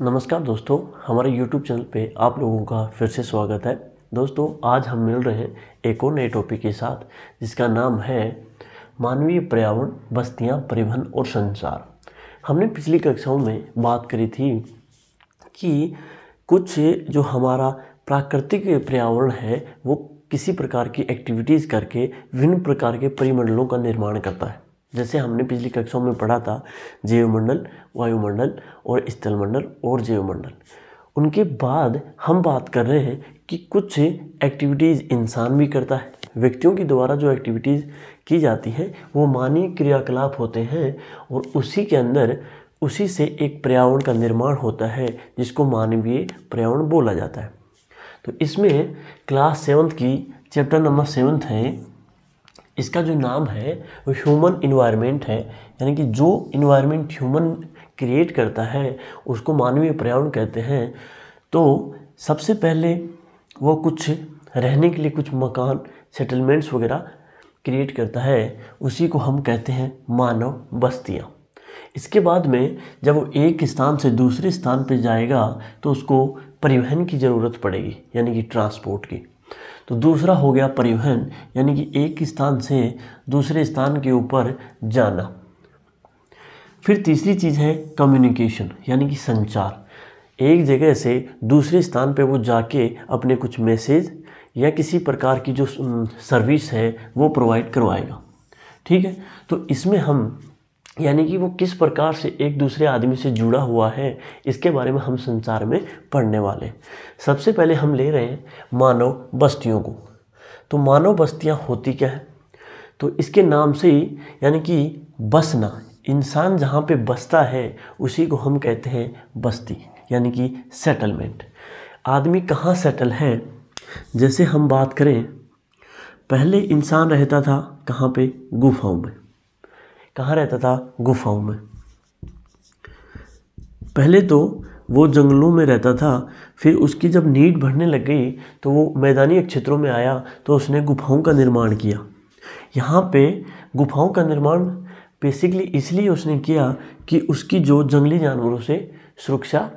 नमस्कार दोस्तों हमारे YouTube चैनल पे आप लोगों का फिर से स्वागत है दोस्तों आज हम मिल रहे हैं एक और नए टॉपिक के साथ जिसका नाम है मानवीय पर्यावरण बस्तियां परिवहन और संचार हमने पिछली कक्षाओं में बात करी थी कि कुछ जो हमारा प्राकृतिक पर्यावरण है वो किसी प्रकार की एक्टिविटीज़ करके विभिन्न प्रकार के परिमंडलों का निर्माण करता है जैसे हमने पिछली कक्षाओं में पढ़ा था जैवमंडल वायुमंडल और स्थलमंडल और जैवमंडल उनके बाद हम बात कर रहे हैं कि कुछ एक्टिविटीज़ इंसान भी करता है व्यक्तियों के द्वारा जो एक्टिविटीज़ की जाती है वो मानवीय क्रियाकलाप होते हैं और उसी के अंदर उसी से एक पर्यावरण का निर्माण होता है जिसको मानवीय पर्यावरण बोला जाता है तो इसमें क्लास सेवन्थ की चैप्टर नंबर सेवन्थ है इसका जो नाम है वो ह्यूमन इन्वायरमेंट है यानी कि जो इन्वायरमेंट ह्यूमन क्रिएट करता है उसको मानवीय पर्यावरण कहते हैं तो सबसे पहले वो कुछ रहने के लिए कुछ मकान सेटलमेंट्स वगैरह क्रिएट करता है उसी को हम कहते हैं मानव बस्तियाँ इसके बाद में जब वो एक स्थान से दूसरे स्थान पर जाएगा तो उसको परिवहन की ज़रूरत पड़ेगी यानी कि ट्रांसपोर्ट की तो दूसरा हो गया परिवहन यानी कि एक स्थान से दूसरे स्थान के ऊपर जाना फिर तीसरी चीज़ है कम्युनिकेशन यानी कि संचार एक जगह से दूसरे स्थान पे वो जाके अपने कुछ मैसेज या किसी प्रकार की जो सर्विस है वो प्रोवाइड करवाएगा ठीक है तो इसमें हम यानी कि वो किस प्रकार से एक दूसरे आदमी से जुड़ा हुआ है इसके बारे में हम संसार में पढ़ने वाले सबसे पहले हम ले रहे हैं मानव बस्तियों को तो मानव बस्तियाँ होती क्या है तो इसके नाम से ही यानी कि बसना इंसान जहाँ पे बसता है उसी को हम कहते हैं बस्ती यानी कि सेटलमेंट आदमी कहाँ सेटल है जैसे हम बात करें पहले इंसान रहता था कहाँ पे गुफाओं में कहाँ रहता था गुफाओं में पहले तो वो जंगलों में रहता था फिर उसकी जब नीड बढ़ने लग गई तो वो मैदानी क्षेत्रों में आया तो उसने गुफाओं का निर्माण किया यहाँ पे गुफाओं का निर्माण बेसिकली इसलिए उसने किया कि उसकी जो जंगली जानवरों से सुरक्षा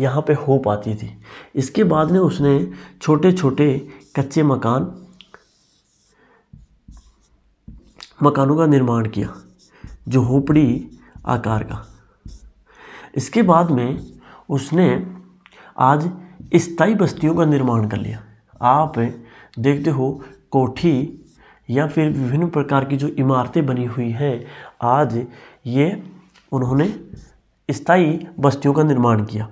यहाँ पे हो पाती थी इसके बाद में उसने छोटे छोटे कच्चे मकान मकानों का निर्माण किया जो होपड़ी आकार का इसके बाद में उसने आज स्थाई बस्तियों का निर्माण कर लिया आप देखते हो कोठी या फिर विभिन्न प्रकार की जो इमारतें बनी हुई हैं आज ये उन्होंने स्थाई बस्तियों का निर्माण किया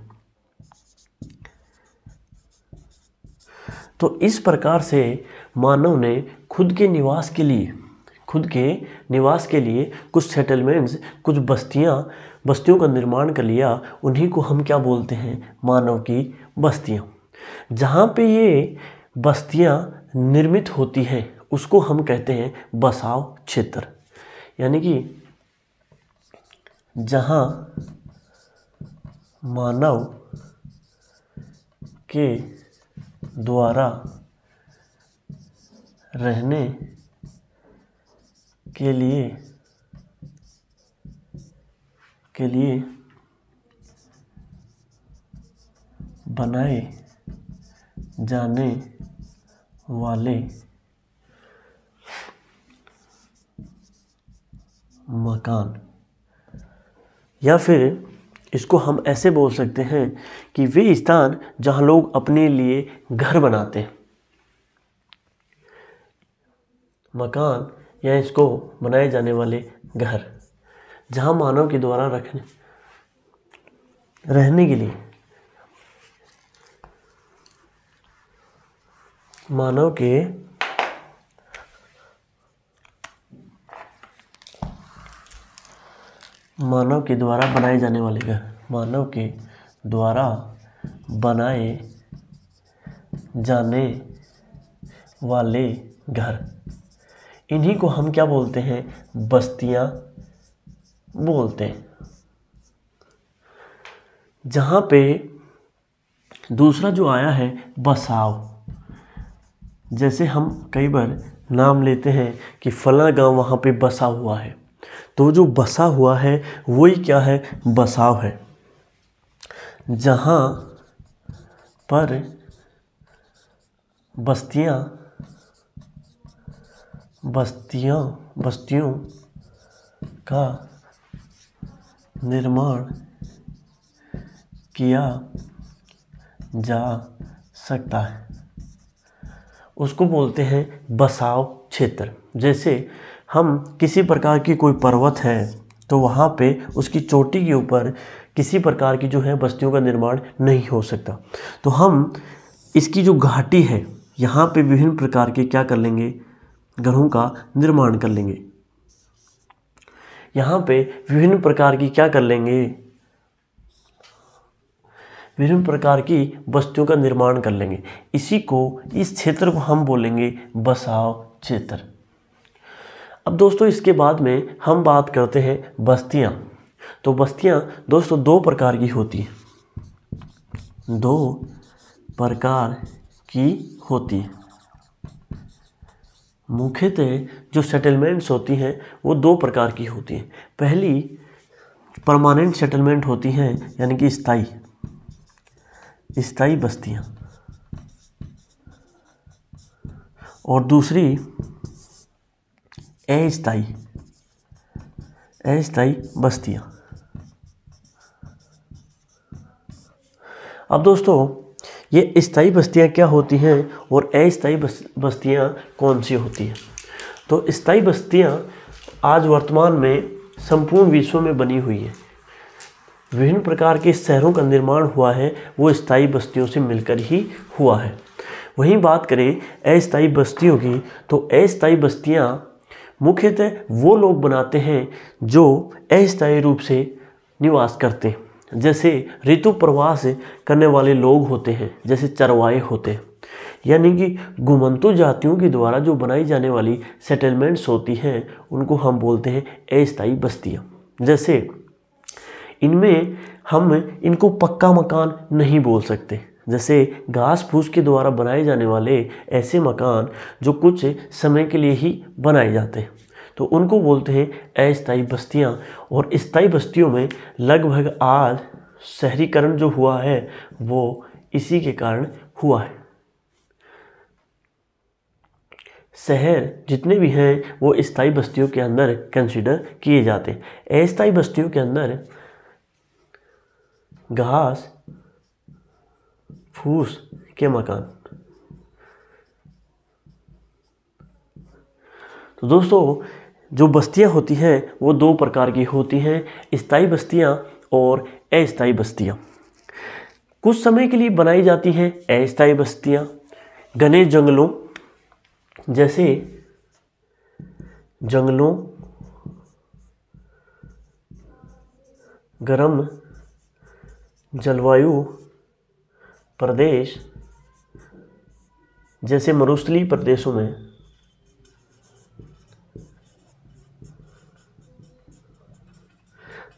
तो इस प्रकार से मानव ने खुद के निवास के लिए खुद के निवास के लिए कुछ सेटलमेंट्स कुछ बस्तियाँ बस्तियों का निर्माण कर लिया उन्हीं को हम क्या बोलते हैं मानव की बस्तियाँ जहाँ पे ये बस्तियाँ निर्मित होती हैं उसको हम कहते हैं बसाव क्षेत्र यानी कि जहाँ मानव के द्वारा रहने के लिए के लिए बनाए जाने वाले मकान या फिर इसको हम ऐसे बोल सकते हैं कि वे स्थान जहां लोग अपने लिए घर बनाते हैं मकान या इसको बनाए जाने वाले घर जहाँ मानव के द्वारा रखने रहने के लिए मानव के मानव के द्वारा बनाए जाने वाले घर मानव के द्वारा बनाए जाने वाले घर इन्हीं को हम क्या बोलते हैं बस्तियाँ बोलते हैं जहाँ पे दूसरा जो आया है बसाव जैसे हम कई बार नाम लेते हैं कि फला गांव वहाँ पे बसा हुआ है तो जो बसा हुआ है वही क्या है बसाव है जहाँ पर बस्तियाँ बस्तियाँ बस्तियों का निर्माण किया जा सकता है उसको बोलते हैं बसाव क्षेत्र जैसे हम किसी प्रकार की कोई पर्वत है तो वहाँ पे उसकी चोटी के ऊपर किसी प्रकार की जो है बस्तियों का निर्माण नहीं हो सकता तो हम इसकी जो घाटी है यहाँ पे विभिन्न प्रकार के क्या कर लेंगे घरों का निर्माण कर लेंगे यहाँ पे विभिन्न प्रकार की क्या कर लेंगे विभिन्न प्रकार की वस्तुओं का निर्माण कर लेंगे इसी को इस क्षेत्र को हम बोलेंगे बसाव क्षेत्र अब दोस्तों इसके बाद में हम बात करते हैं बस्तियाँ तो बस्तियाँ दोस्तों दो प्रकार की होती हैं दो प्रकार की होती हैं मुख्यतः जो सेटलमेंट्स होती हैं वो दो प्रकार की होती हैं पहली परमानेंट सेटलमेंट होती हैं यानी कि स्थाई स्थाई बस्तियां और दूसरी अस्थाई अस्थाई बस्तियां अब दोस्तों ये स्थाई बस्तियाँ क्या होती हैं और अस्थायी बस्तियाँ कौन सी होती हैं तो स्थाई बस्तियाँ आज वर्तमान में संपूर्ण विश्व में बनी हुई है विभिन्न प्रकार के शहरों का निर्माण हुआ है वो स्थायी बस्तियों से मिलकर ही हुआ है वहीं बात करें अस्थाई बस्तियों की तो अस्थाई बस्तियाँ मुख्यतः वो लोग बनाते हैं जो अस्थाई रूप से निवास करते हैं जैसे ऋतु प्रवास करने वाले लोग होते हैं जैसे चरवाए होते हैं यानी कि घुमंतु जातियों के द्वारा जो बनाई जाने वाली सेटलमेंट्स होती हैं उनको हम बोलते हैं अस्थायी बस्तियाँ जैसे इनमें हम इनको पक्का मकान नहीं बोल सकते जैसे घास फूस के द्वारा बनाए जाने वाले ऐसे मकान जो कुछ समय के लिए ही बनाए जाते हैं तो उनको बोलते हैं अस्थाई बस्तियाँ और स्थाई बस्तियों में लगभग आज शहरीकरण जो हुआ है वो इसी के कारण हुआ है शहर जितने भी हैं वो स्थाई बस्तियों के अंदर कंसिडर किए जाते हैं अस्थाई बस्तियों के अंदर घास फूस के मकान तो दोस्तों जो बस्तियाँ होती हैं वो दो प्रकार की होती हैं स्थाई बस्तियाँ और अस्थाई बस्तियाँ कुछ समय के लिए बनाई जाती हैं अस्थाई बस्तियाँ घने जंगलों जैसे जंगलों गर्म जलवायु प्रदेश जैसे मरुस्थली प्रदेशों में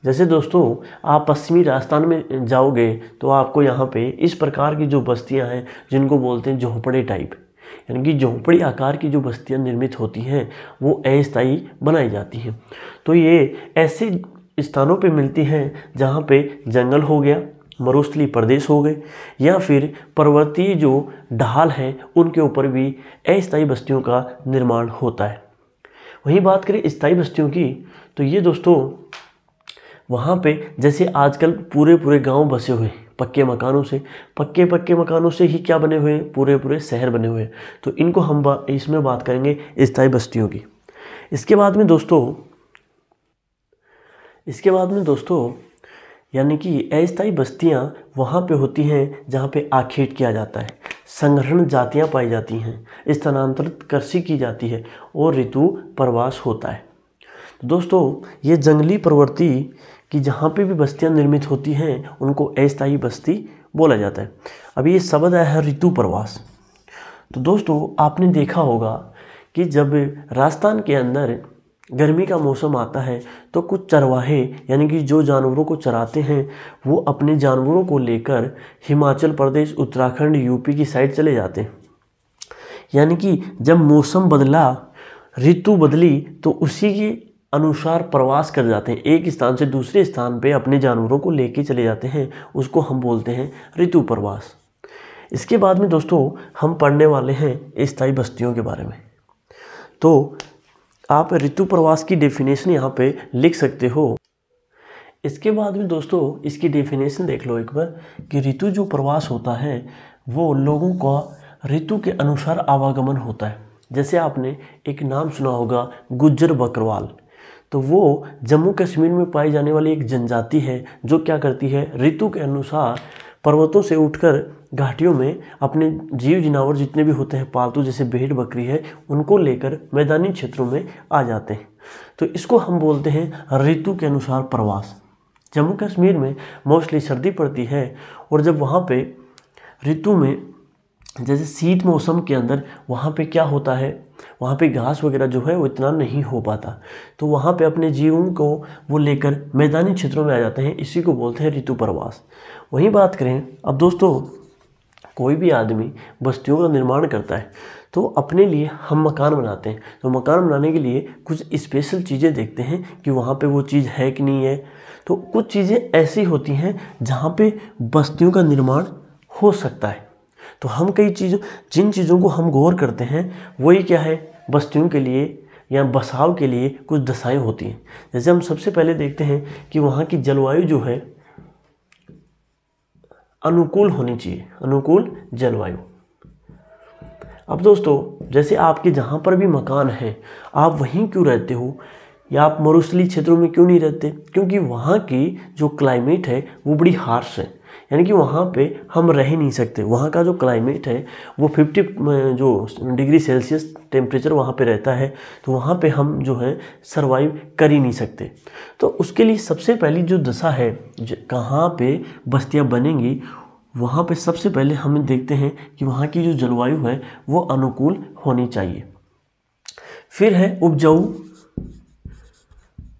जैसे दोस्तों आप पश्चिमी राजस्थान में जाओगे तो आपको यहाँ पे इस प्रकार की जो बस्तियाँ हैं जिनको बोलते हैं झोंपड़े टाइप यानी कि झोंपड़ी आकार की जो बस्तियाँ निर्मित होती हैं वो अस्थाई बनाई जाती हैं तो ये ऐसे स्थानों पे मिलती हैं जहाँ पे जंगल हो गया मरुस्थली प्रदेश हो गए या फिर पर्वतीय जो ढाल हैं उनके ऊपर भी अस्थाई बस्तियों का निर्माण होता है वहीं बात करें स्थाई बस्तियों की तो ये दोस्तों वहाँ पे जैसे आजकल पूरे पूरे गांव बसे हुए पक्के मकानों से पक्के पक्के मकानों से ही क्या बने हुए हैं पूरे पूरे शहर बने हुए हैं तो इनको हम बा, इसमें बात करेंगे स्थाई बस्तियों की इसके बाद में दोस्तों इसके बाद में दोस्तों यानी कि अस्थाई बस्तियाँ वहाँ पे होती हैं जहाँ पे आखेट किया जाता है संग्रहण जातियाँ पाई जाती हैं स्थानांतरित कृषि की जाती है और ऋतु प्रवास होता है तो दोस्तों ये जंगली प्रवृत्ति कि जहाँ पे भी बस्तियाँ निर्मित होती हैं उनको अस्थायी बस्ती बोला जाता है अब ये शब्द आया है ऋतु प्रवास तो दोस्तों आपने देखा होगा कि जब राजस्थान के अंदर गर्मी का मौसम आता है तो कुछ चरवाहे यानी कि जो जानवरों को चराते हैं वो अपने जानवरों को लेकर हिमाचल प्रदेश उत्तराखंड यूपी की साइड चले जाते हैं यानी कि जब मौसम बदला ऋतु बदली तो उसी के अनुसार प्रवास कर जाते हैं एक स्थान से दूसरे स्थान पे अपने जानवरों को लेके चले जाते हैं उसको हम बोलते हैं ऋतु प्रवास इसके बाद में दोस्तों हम पढ़ने वाले हैं स्थायी बस्तियों के बारे में तो आप ऋतु प्रवास की डेफिनेशन यहाँ पे लिख सकते हो इसके बाद में दोस्तों इसकी डेफिनेशन देख लो एक बार कि ऋतु जो प्रवास होता है वो लोगों का ऋतु के अनुसार आवागमन होता है जैसे आपने एक नाम सुना होगा गुज्जर बकरवाल तो वो जम्मू कश्मीर में पाई जाने वाली एक जनजाति है जो क्या करती है ऋतु के अनुसार पर्वतों से उठकर घाटियों में अपने जीव जनावर जितने भी होते हैं पालतू जैसे भेड़ बकरी है उनको लेकर मैदानी क्षेत्रों में आ जाते हैं तो इसको हम बोलते हैं ऋतु के अनुसार प्रवास जम्मू कश्मीर में मोस्टली सर्दी पड़ती है और जब वहाँ पे ऋतु में जैसे शीत मौसम के अंदर वहाँ पे क्या होता है वहाँ पे घास वगैरह जो है वो इतना नहीं हो पाता तो वहाँ पे अपने जीवों को वो लेकर मैदानी क्षेत्रों में आ जाते हैं इसी को बोलते हैं ऋतु प्रवास वहीं बात करें अब दोस्तों कोई भी आदमी बस्तियों का निर्माण करता है तो अपने लिए हम मकान बनाते हैं तो मकान बनाने के लिए कुछ स्पेशल चीज़ें देखते हैं कि वहाँ पे वो चीज़ है कि नहीं है तो कुछ चीज़ें ऐसी होती हैं जहाँ पे बस्तियों का निर्माण हो सकता है तो हम कई चीज़ों जिन चीज़ों को हम गौर करते हैं वही क्या है बस्तियों के लिए या बसाव के लिए कुछ दशाएँ होती हैं जैसे हम सबसे पहले देखते हैं कि वहाँ की जलवायु जो है अनुकूल होनी चाहिए अनुकूल जलवायु अब दोस्तों जैसे आपके जहाँ पर भी मकान है आप वहीं क्यों रहते हो या आप मरुस्थली क्षेत्रों में क्यों नहीं रहते क्योंकि वहाँ की जो क्लाइमेट है वो बड़ी हार्श है यानी कि वहाँ पे हम रह नहीं सकते वहाँ का जो क्लाइमेट है वो फिफ्टी जो डिग्री सेल्सियस टेम्परेचर वहाँ पे रहता है तो वहाँ पे हम जो है सरवाइव कर ही नहीं सकते तो उसके लिए सबसे पहली जो दशा है कहाँ पे बस्तियाँ बनेंगी वहाँ पे सबसे पहले हम देखते हैं कि वहाँ की जो जलवायु है वो अनुकूल होनी चाहिए फिर है उपजाऊ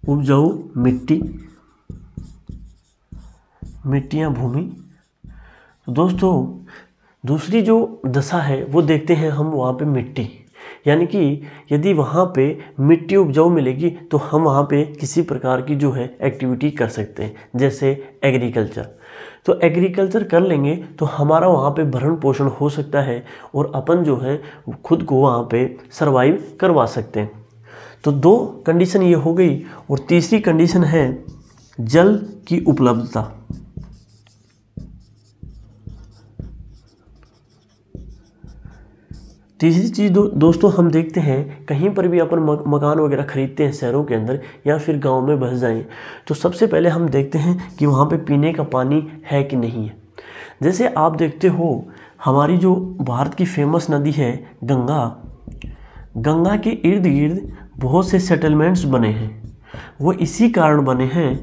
उपजाऊ मिट्टी मिट्टियाँ भूमि तो दोस्तों दूसरी जो दशा है वो देखते हैं हम वहाँ पे मिट्टी यानी कि यदि वहाँ पे मिट्टी उपजाऊ मिलेगी तो हम वहाँ पे किसी प्रकार की जो है एक्टिविटी कर सकते हैं जैसे एग्रीकल्चर तो एग्रीकल्चर कर लेंगे तो हमारा वहाँ पे भरण पोषण हो सकता है और अपन जो है खुद को वहाँ पे सरवाइव करवा सकते हैं तो दो कंडीशन ये हो गई और तीसरी कंडीशन है जल की उपलब्धता तीसरी तो चीज़ दो, दोस्तों हम देखते हैं कहीं पर भी अपन मकान वगैरह ख़रीदते हैं शहरों के अंदर या फिर गांव में बस जाएं तो सबसे पहले हम देखते हैं कि वहाँ पे पीने का पानी है कि नहीं है जैसे आप देखते हो हमारी जो भारत की फेमस नदी है गंगा गंगा के इर्द गिर्द बहुत से सेटलमेंट्स बने हैं वो इसी कारण बने हैं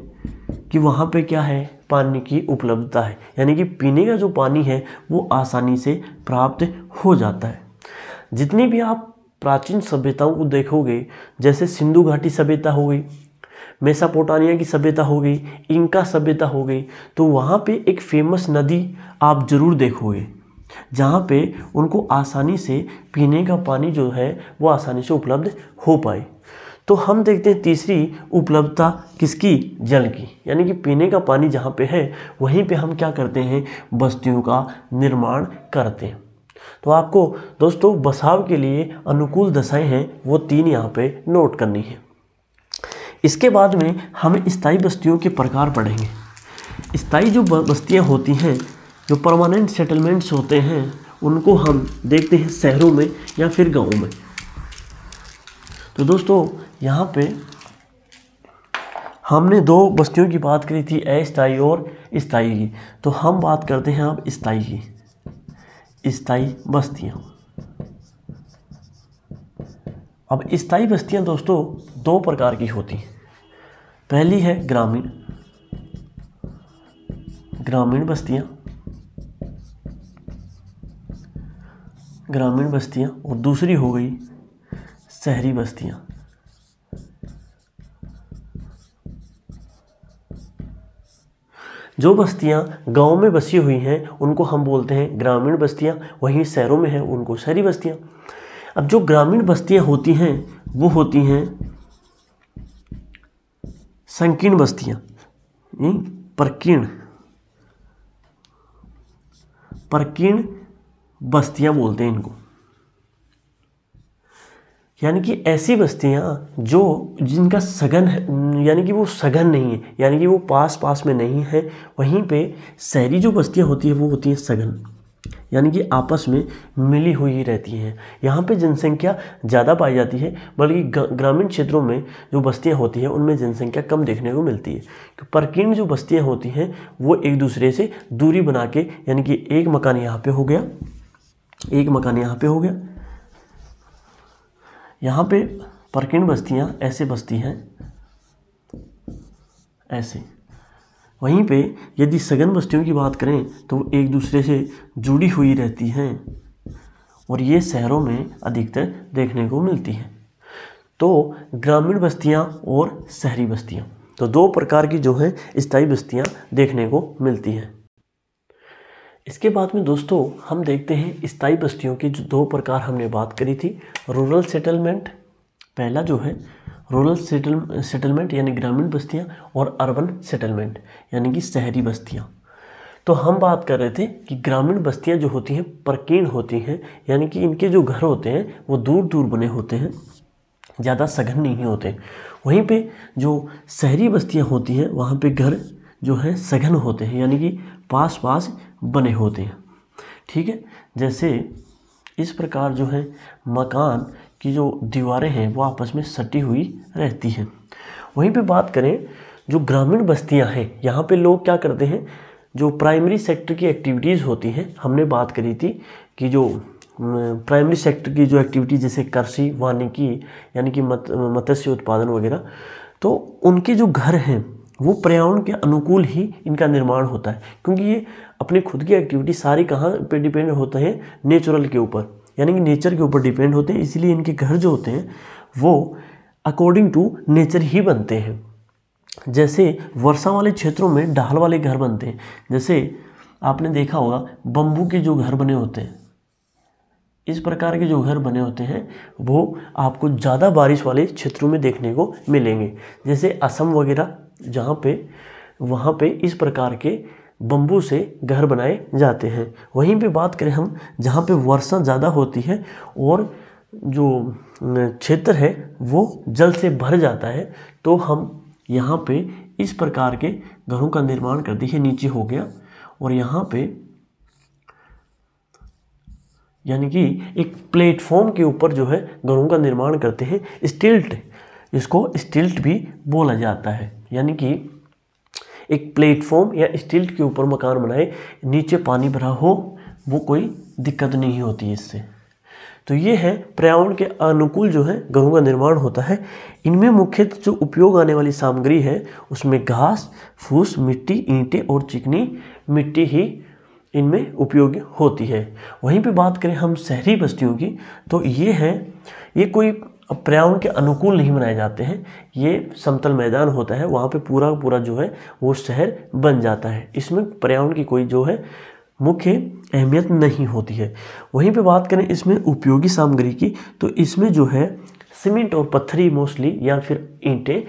कि वहाँ पे क्या है पानी की उपलब्धता है यानी कि पीने का जो पानी है वो आसानी से प्राप्त हो जाता है जितनी भी आप प्राचीन सभ्यताओं को देखोगे जैसे सिंधु घाटी सभ्यता हो गई मेसापोटानिया की सभ्यता हो गई इंका सभ्यता हो गई तो वहाँ पे एक फेमस नदी आप ज़रूर देखोगे जहाँ पे उनको आसानी से पीने का पानी जो है वो आसानी से उपलब्ध हो पाए तो हम देखते हैं तीसरी उपलब्धता किसकी जल की यानी कि पीने का पानी जहाँ पे है वहीं पे हम क्या करते हैं बस्तियों का निर्माण करते हैं तो आपको दोस्तों बसाव के लिए अनुकूल दशाएं हैं वो तीन यहाँ पे नोट करनी है इसके बाद में हम स्थाई बस्तियों के प्रकार पढ़ेंगे स्थाई जो बस्तियाँ होती हैं जो परमानेंट सेटलमेंट्स होते हैं उनको हम देखते हैं शहरों में या फिर गाँव में तो दोस्तों यहाँ पे हमने दो बस्तियों की बात करी थी अस्थाई और स्थाई की तो हम बात करते हैं अब स्थाई की स्थाई बस्तियाँ अब स्थाई बस्तियाँ दोस्तों दो प्रकार की होती हैं पहली है ग्रामीण ग्रामीण बस्तियाँ ग्रामीण बस्तियाँ और दूसरी हो गई शहरी बस्तियाँ जो बस्तियाँ गाँव में बसी हुई हैं उनको हम बोलते हैं ग्रामीण बस्तियाँ वहीं शहरों में हैं उनको शहरी बस्तियाँ अब जो ग्रामीण बस्तियाँ होती हैं वो होती हैं संकीर्ण बस्तियाँ प्रकीर्ण प्रकीर्ण बस्तियाँ बोलते हैं इनको यानी कि ऐसी बस्तियाँ जो जिनका सघन है यानी कि वो सघन नहीं है यानी कि वो पास पास में नहीं है वहीं पे शहरी जो बस्तियाँ होती हैं वो होती हैं सघन यानी कि आपस में मिली हुई ही रहती हैं यहाँ पे जनसंख्या ज़्यादा पाई जाती है बल्कि ग्रामीण क्षेत्रों में जो बस्तियाँ होती हैं उनमें जनसंख्या कम देखने को मिलती है परकीर्ण जो बस्तियाँ होती हैं वो एक दूसरे से दूरी बना के यानी कि एक मकान यहाँ पर हो गया एक मकान यहाँ पर हो गया यहाँ पे परकीर्ण बस्तियाँ ऐसे बसती हैं ऐसे वहीं पे यदि सघन बस्तियों की बात करें तो एक दूसरे से जुड़ी हुई रहती हैं और ये शहरों में अधिकतर देखने को मिलती हैं तो ग्रामीण बस्तियाँ और शहरी बस्तियाँ तो दो प्रकार की जो है स्थायी बस्तियाँ देखने को मिलती हैं इसके बाद में दोस्तों हम देखते हैं स्थाई बस्तियों की जो दो प्रकार हमने बात करी थी रूरल सेटलमेंट पहला जो है रूरल सेटल सेटलमेंट यानी ग्रामीण बस्तियाँ और अर्बन सेटलमेंट यानी कि शहरी बस्तियाँ तो हम बात कर रहे थे कि ग्रामीण बस्तियाँ जो होती हैं प्रकीर्ण होती हैं यानी कि इनके जो घर होते हैं वो दूर दूर बने होते हैं ज़्यादा सघन नहीं होते वहीं पर जो शहरी बस्तियाँ होती हैं वहाँ पर घर जो है सघन होते हैं यानी कि पास पास बने होते हैं ठीक है जैसे इस प्रकार जो है मकान की जो दीवारें हैं वो आपस में सटी हुई रहती हैं वहीं पे बात करें जो ग्रामीण बस्तियां हैं यहाँ पे लोग क्या करते हैं जो प्राइमरी सेक्टर की एक्टिविटीज़ होती हैं हमने बात करी थी कि जो प्राइमरी सेक्टर की जो एक्टिविटी जैसे कृषि वानिकी यानी कि मत मत्स्य उत्पादन वगैरह तो उनके जो घर हैं वो पर्यावरण के अनुकूल ही इनका निर्माण होता है क्योंकि ये अपनी खुद की एक्टिविटी सारी कहाँ पे डिपेंड होते हैं नेचुरल के ऊपर यानी कि नेचर के ऊपर डिपेंड होते हैं इसीलिए इनके घर जो होते हैं वो अकॉर्डिंग टू नेचर ही बनते हैं जैसे वर्षा वाले क्षेत्रों में ढाल वाले घर बनते हैं जैसे आपने देखा होगा बम्बू के जो घर बने होते हैं इस प्रकार के जो घर बने होते हैं वो आपको ज़्यादा बारिश वाले क्षेत्रों में देखने को मिलेंगे जैसे असम वगैरह जहाँ पे वहाँ पे इस प्रकार के बम्बू से घर बनाए जाते हैं वहीं पे बात करें हम जहाँ पे वर्षा ज़्यादा होती है और जो क्षेत्र है वो जल से भर जाता है तो हम यहाँ पे इस प्रकार के घरों का निर्माण कर दिए नीचे हो गया और यहाँ पे यानी कि एक प्लेटफॉर्म के ऊपर जो है घरों का निर्माण करते हैं स्टिल्ट इसको स्टिल्ट भी बोला जाता है यानी कि एक प्लेटफॉर्म या स्टिल्ट के ऊपर मकान बनाए नीचे पानी भरा हो वो कोई दिक्कत नहीं होती इससे तो ये है पर्यावरण के अनुकूल जो है घरों का निर्माण होता है इनमें मुख्यतः जो उपयोग आने वाली सामग्री है उसमें घास फूस मिट्टी ईंटें और चिकनी मिट्टी ही इनमें उपयोग होती है वहीं पे बात करें हम शहरी बस्तियों की तो ये है ये कोई पर्यावरण के अनुकूल नहीं बनाए जाते हैं ये समतल मैदान होता है वहाँ पे पूरा पूरा जो है वो शहर बन जाता है इसमें पर्यावरण की कोई जो है मुख्य अहमियत नहीं होती है वहीं पे बात करें इसमें उपयोगी सामग्री की तो इसमें जो है सीमेंट और पत्थरी मोस्टली या फिर ईंटें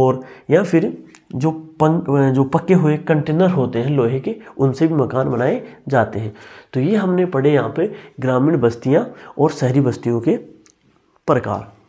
और या फिर जो पन जो पके हुए कंटेनर होते हैं लोहे के उनसे भी मकान बनाए जाते हैं तो ये हमने पढ़े यहाँ पे ग्रामीण बस्तियाँ और शहरी बस्तियों के प्रकार